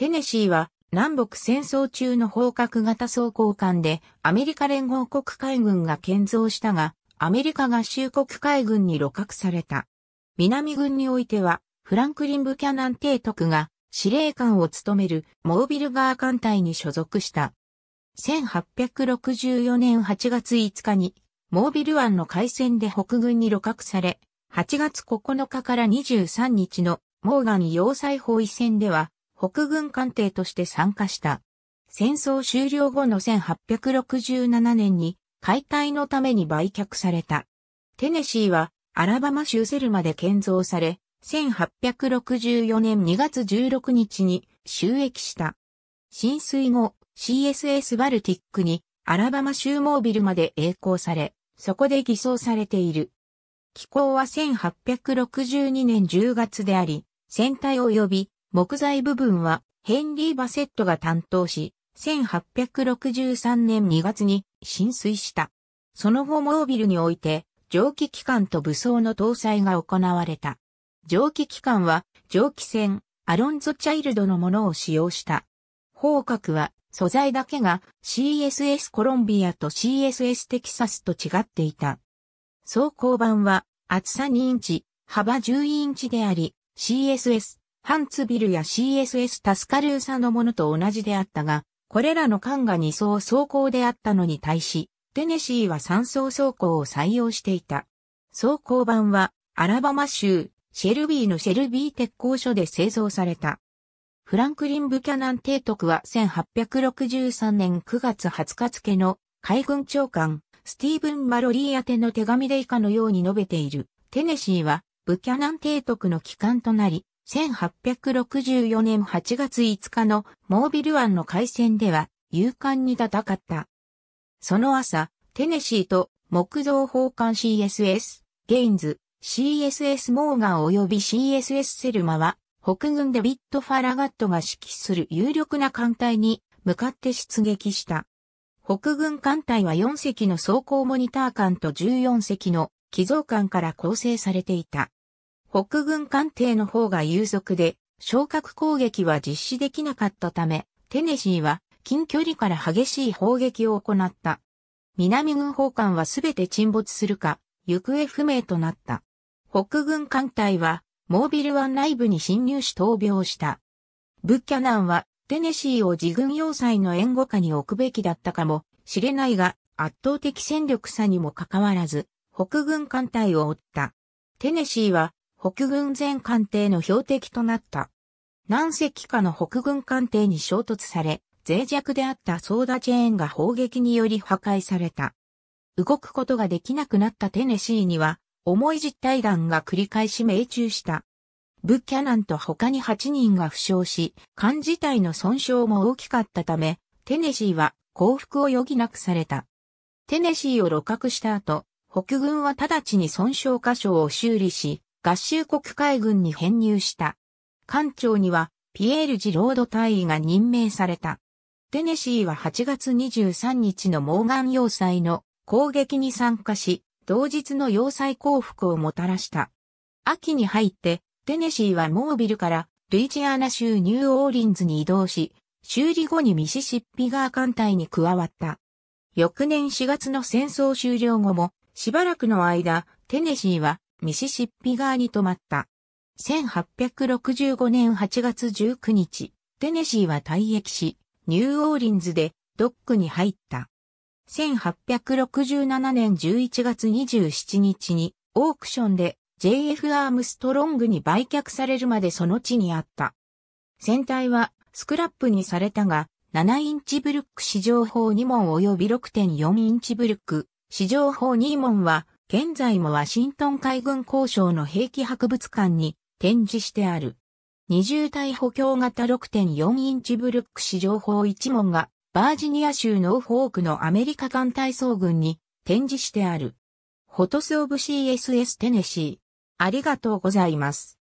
テネシーは南北戦争中の砲角型装甲艦でアメリカ連合国海軍が建造したが、アメリカ合衆国海軍に露獲された。南軍においては、フランクリン・ブキャナン提督が司令官を務めるモービルガー艦隊に所属した。1864年8月5日に、モービル湾の海戦で北軍に露獲され、8月9日から23日のモーガン要塞包囲戦では、北軍艦艇として参加した。戦争終了後の1867年に解体のために売却された。テネシーはアラバマ州セルまで建造され、1864年2月16日に収益した。浸水後、CSS バルティックにアラバマ州モービルまで栄光され、そこで偽装されている。機構は1862年10月であり、船体及び木材部分はヘンリー・バセットが担当し、1863年2月に浸水した。その後モービルにおいて蒸気機関と武装の搭載が行われた。蒸気機関は蒸気船アロンゾ・チャイルドのものを使用した。方角は素材だけが CSS コロンビアと CSS テキサスと違っていた。装甲板は厚さ2インチ、幅11インチであり、CSS ハンツビルや CSS タスカルーサのものと同じであったが、これらの艦が2層走行であったのに対し、テネシーは3層走行を採用していた。走行版は、アラバマ州、シェルビーのシェルビー鉄工所で製造された。フランクリン・ブキャナン提督は1863年9月20日付の海軍長官、スティーブン・マロリー宛ての手紙で以下のように述べている。テネシーは、ブキャナン提督の帰還となり、1864年8月5日のモービル湾の海戦では勇敢に戦った。その朝、テネシーと木造砲艦 CSS、ゲインズ、CSS モーガン及び CSS セルマは、北軍でビットファラガットが指揮する有力な艦隊に向かって出撃した。北軍艦隊は4隻の装甲モニター艦と14隻の寄贈艦から構成されていた。北軍艦艇の方が有速で、昇格攻撃は実施できなかったため、テネシーは近距離から激しい砲撃を行った。南軍砲艦はすべて沈没するか、行方不明となった。北軍艦隊は、モービル湾内部に侵入し闘病した。ブッキャナンは、テネシーを自軍要塞の援護下に置くべきだったかもしれないが、圧倒的戦力差にもかかわらず、北軍艦隊を追った。テネシーは、北軍全艦艇の標的となった。何隻かの北軍艦艇に衝突され、脆弱であったソーダチェーンが砲撃により破壊された。動くことができなくなったテネシーには、重い実体弾が繰り返し命中した。ブキャナンと他に8人が負傷し、艦自体の損傷も大きかったため、テネシーは降伏を余儀なくされた。テネシーを露獲した後、北軍は直ちに損傷箇所を修理し、合衆国海軍に編入した。艦長にはピエール・ジロード大尉が任命された。テネシーは8月23日のモーガン要塞の攻撃に参加し、同日の要塞降伏をもたらした。秋に入って、テネシーはモービルからルイジアナ州ニューオーリンズに移動し、修理後にミシシッピガー艦隊に加わった。翌年4月の戦争終了後も、しばらくの間、テネシーはミシシッピ川に止まった。1865年8月19日、テネシーは退役し、ニューオーリンズでドックに入った。1867年11月27日にオークションで JF アームストロングに売却されるまでその地にあった。船体はスクラップにされたが、7インチブルック市場法2問及び6.4インチブルック市場法2問は現在もワシントン海軍交渉の兵器博物館に展示してある。二重体補強型6.4インチブルック市情報1門がバージニア州ノーフォークのアメリカ艦隊総軍に展示してある。フォトスオブ CSS テネシー。ありがとうございます。